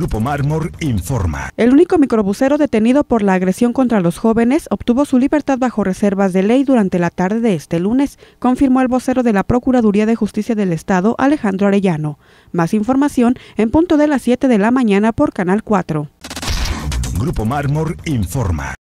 Grupo Mármor informa. El único microbusero detenido por la agresión contra los jóvenes obtuvo su libertad bajo reservas de ley durante la tarde de este lunes, confirmó el vocero de la Procuraduría de Justicia del Estado, Alejandro Arellano. Más información en punto de las 7 de la mañana por Canal 4. Grupo Mármor informa.